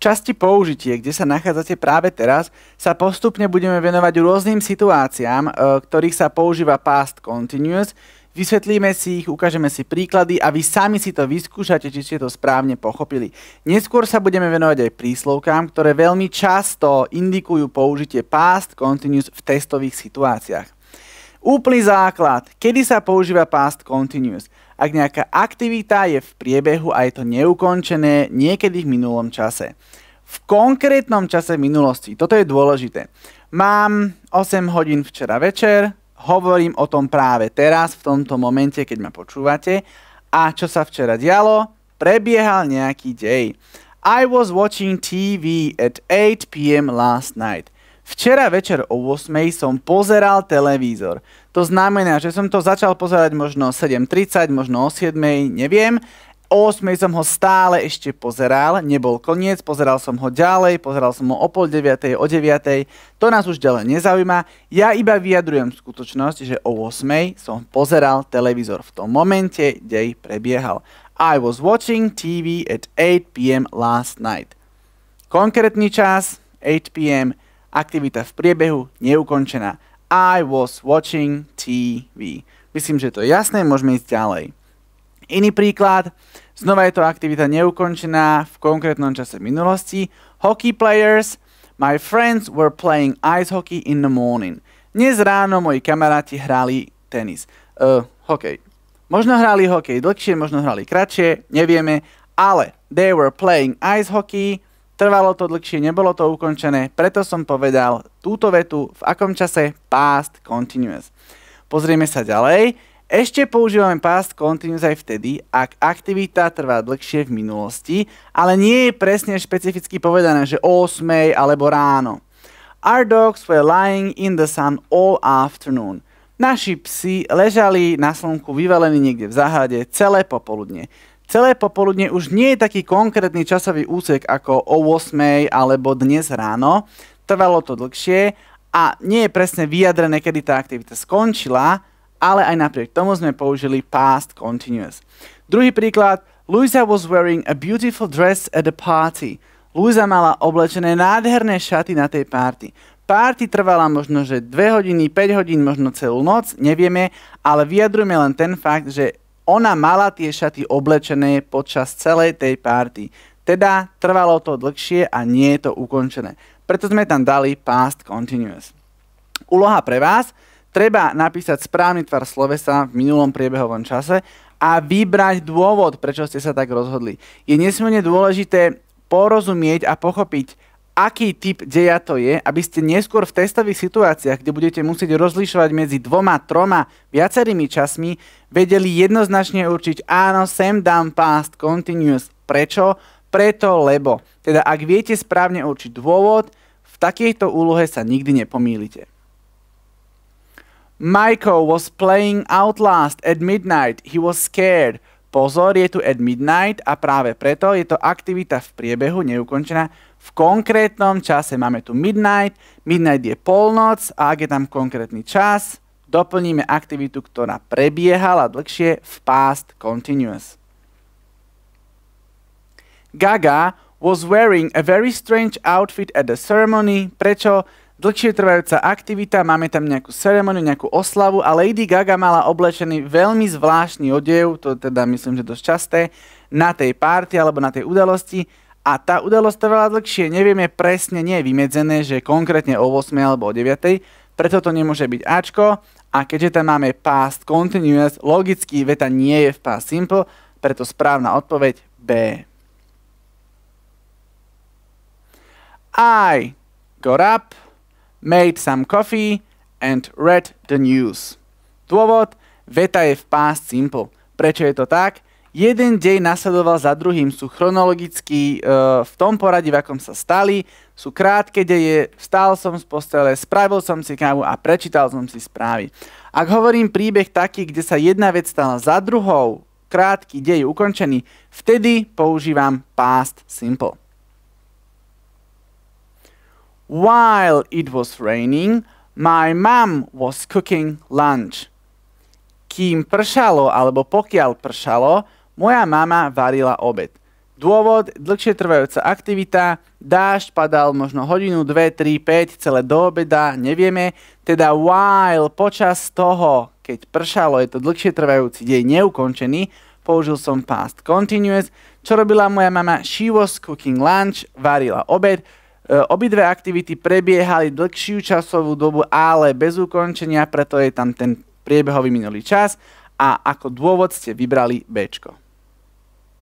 časti použitie, kde sa nachádzate práve teraz, sa postupne budeme venovať rôznym situáciám, e, ktorých sa používa past continuous. Vysvetlíme si ich, ukážeme si príklady a vy sami si to vyskúšate, či ste to správne pochopili. Neskôr sa budeme venovať aj príslovkám, ktoré veľmi často indikujú použitie past continuous v testových situáciách. Úplný základ, kedy sa používa past continuous. Ak nejaká aktivita je v priebehu a je to neukončené niekedy v minulom čase. V konkrétnom čase minulosti, toto je dôležité. Mám 8 hodín včera večer, hovorím o tom práve teraz, v tomto momente, keď ma počúvate. A čo sa včera dialo? Prebiehal nejaký dej. I was watching TV at 8 p.m. last night. Včera večer o 8 som pozeral televízor. To znamená, že som to začal pozerať možno 7.30, možno o 7.00, neviem. O 8 som ho stále ešte pozeral, nebol koniec, pozeral som ho ďalej, pozeral som ho o pol 9, o 9. To nás už ďalej nezaujíma. Ja iba vyjadrujem skutočnosť, že o 8 som pozeral televízor. V tom momente dej prebiehal. I was watching TV at 8 p.m. last night. Konkrétny čas 8 p.m aktivita v priebehu neukončená. I was watching TV. Myslím, že to je jasné, môžeme ísť ďalej. Iný príklad, znova je to aktivita neukončená v konkrétnom čase minulosti. Hockey players, my friends were playing ice hockey in the morning. Dnes ráno moji kamaráti hrali tenis. Uh, hokej. Možno hrali hokej dlhšie, možno hrali kratšie, nevieme, ale they were playing ice hockey Trvalo to dlhšie, nebolo to ukončené, preto som povedal túto vetu v akom čase past continuous. Pozrieme sa ďalej. Ešte používame past continuous aj vtedy, ak aktivita trvá dlhšie v minulosti, ale nie je presne špecificky povedané, že 8 alebo ráno. Our dogs were lying in the sun all afternoon. Naši psi ležali na slnku vyvalení niekde v záhade celé popoludne. Celé popoludne už nie je taký konkrétny časový úsek ako o 8 alebo dnes ráno. Trvalo to dlhšie a nie je presne vyjadrené, kedy tá aktivita skončila, ale aj napriek tomu sme použili past continuous. Druhý príklad. Luisa was wearing a beautiful dress at the party. Luisa mala oblečené nádherné šaty na tej party. Party trvala možno, že 2 hodiny, 5 hodín, možno celú noc, nevieme, ale vyjadrujeme len ten fakt, že ona mala tie šaty oblečené počas celej tej párty. Teda trvalo to dlhšie a nie je to ukončené. Preto sme tam dali past continuous. Úloha pre vás, treba napísať správny tvar slovesa v minulom priebehovom čase a vybrať dôvod, prečo ste sa tak rozhodli. Je nesmierne dôležité porozumieť a pochopiť aký typ deja to je, aby ste neskôr v testových situáciách, kde budete musieť rozlišovať medzi dvoma, troma, viacerými časmi, vedeli jednoznačne určiť áno, sem dám past continuous. Prečo? Preto, lebo. Teda ak viete správne určiť dôvod, v takejto úlohe sa nikdy nepomýlite. Michael was playing Outlast at midnight. He was scared. Pozor, je tu at midnight a práve preto je to aktivita v priebehu neukončená v konkrétnom čase. Máme tu midnight, midnight je polnoc a ak je tam konkrétny čas, doplníme aktivitu, ktorá prebiehala dlhšie v past continuous. Gaga was wearing a very strange outfit at the ceremony. Prečo? Dlhšie trvajúca aktivita, máme tam nejakú ceremoniu, nejakú oslavu a Lady Gaga mala oblečený veľmi zvláštny odev, to teda myslím, že dosť časté, na tej párty alebo na tej udalosti a tá udalosť trvala dlhšie. Nevieme presne, nie je vymedzené, že konkrétne o 8 alebo o 9, preto to nemôže byť Ačko a keďže tam máme past continuous, logicky veta nie je v past simple, preto správna odpoveď B. I got up, made some coffee and read the news. Dôvod, veta je v past simple. Prečo je to tak? jeden dej nasledoval za druhým, sú chronologicky e, v tom poradí, v akom sa stali, sú krátke deje, vstal som z postele, spravil som si kávu a prečítal som si správy. Ak hovorím príbeh taký, kde sa jedna vec stala za druhou, krátky dej ukončený, vtedy používam past simple. While it was raining, my mom was cooking lunch. Kým pršalo alebo pokiaľ pršalo, moja mama varila obed. Dôvod, dlhšie trvajúca aktivita, dážď padal možno hodinu, dve, tri, 5, celé do obeda, nevieme. Teda while počas toho, keď pršalo, je to dlhšie trvajúci deň neukončený, použil som past continuous. Čo robila moja mama? She was cooking lunch, varila obed. E, obidve aktivity prebiehali dlhšiu časovú dobu, ale bez ukončenia, preto je tam ten priebehový minulý čas a ako dôvod ste vybrali Bčko.